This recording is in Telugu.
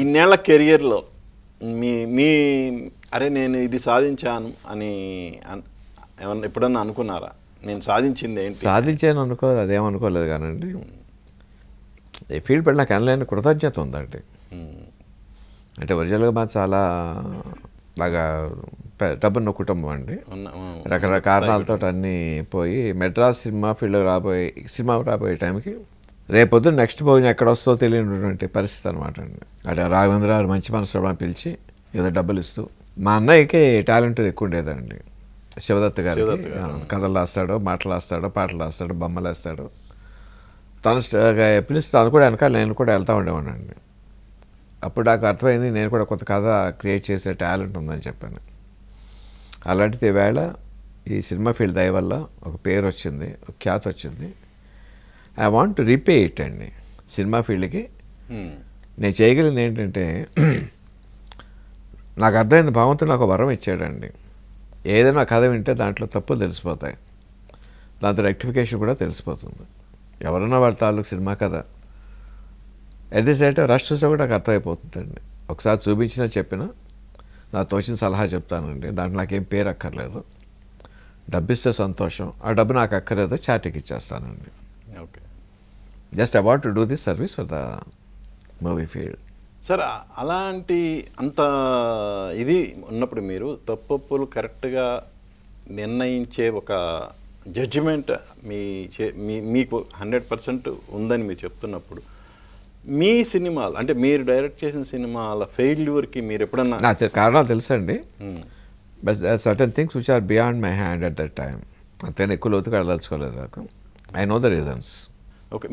ఇన్నేళ్ల కెరియర్లో మీ మీ అరే నేను ఇది సాధించాను అని ఏమన్నా ఎప్పుడన్నా అనుకున్నారా నేను సాధించింది ఏంటి సాధించాను అనుకో అదేమనుకోలేదు కానండి ఈ ఫీల్డ్ పట్ల నాకు అనలేని కృతజ్ఞత ఉందండి అంటే ఒరిజినల్గా మాకు చాలా బాగా డబ్బున్న కుటుంబం అండి రకరకాల కారణాలతో అన్నీ పోయి మెడ్రాస్ సినిమా ఫీల్డ్ రాబోయే సినిమా రాబోయే టైంకి రేపొద్దు నెక్స్ట్ భోజనం ఎక్కడ వస్తో తెలియనటువంటి పరిస్థితి అనమాట అండి అటు గారు మంచి మనసు పిలిచి ఏదో డబ్బులు ఇస్తూ మా అన్నయ్యకి టాలెంట్ ఎక్కువ ఉండేదండి శివదత్త గారు కథలు రాస్తాడు మాటలు రాస్తాడు పాటలు రాస్తాడు బొమ్మలు వేస్తాడు తను పిలిస్తే తను కూడా వెనకాల నేను కూడా వెళ్తూ ఉండేవాడినండి అప్పుడు నాకు అర్థమైంది నేను కూడా కొత్త కథ క్రియేట్ చేసే టాలెంట్ ఉందని చెప్పాను అలాంటిది వేళ ఈ సినిమా ఫీల్డ్ దయ వల్ల ఒక పేరు వచ్చింది ఒక ఖ్యాతి వచ్చింది I want to repay it అండి సినిమా ఫీల్డ్కి hmm. నేను చేయగలిగింది ఏంటంటే నాకు అర్థమైంది భగవంతుడు నాకు వరం ఇచ్చాడండి ఏదైనా కథ వింటే దాంట్లో తప్పులు తెలిసిపోతాయి దాంతో రెక్టిఫికేషన్ కూడా తెలిసిపోతుంది ఎవరన్నా వాళ్ళ తాలూకు సినిమా కథ ఎది సైట్ రష్ చూస్తే కూడా నాకు అర్థమైపోతుందండి ఒకసారి చూపించినా చెప్పినా నా తోచిన సలహా చెప్తానండి దాంట్లో నాకేం పేరు అక్కర్లేదు డబ్బిస్తే సంతోషం ఆ డబ్బు నాకు అక్కర్లేదు చాటికి ఇచ్చేస్తానండి okay just about to do this service for the movie field sir అలాంటి అంత ఇది ఉన్నప్పుడు మీరు తప్పులు కరెక్ట్గా నిర్ణయించే ఒక జడ్జిమెంట్ మీ మీకు హండ్రెడ్ పర్సెంట్ ఉందని మీరు చెప్తున్నప్పుడు మీ సినిమాలు అంటే మీరు డైరెక్ట్ చేసిన సినిమాల ఫెయిల్యూర్కి మీరు ఎప్పుడన్నా నాకు కారణాలు తెలుసండి but certain things which are beyond my hand at that time అంతేనా ఎక్కువ లోతుగా వెళ్ళదలుచుకోలేదు నాకు I know the reasons okay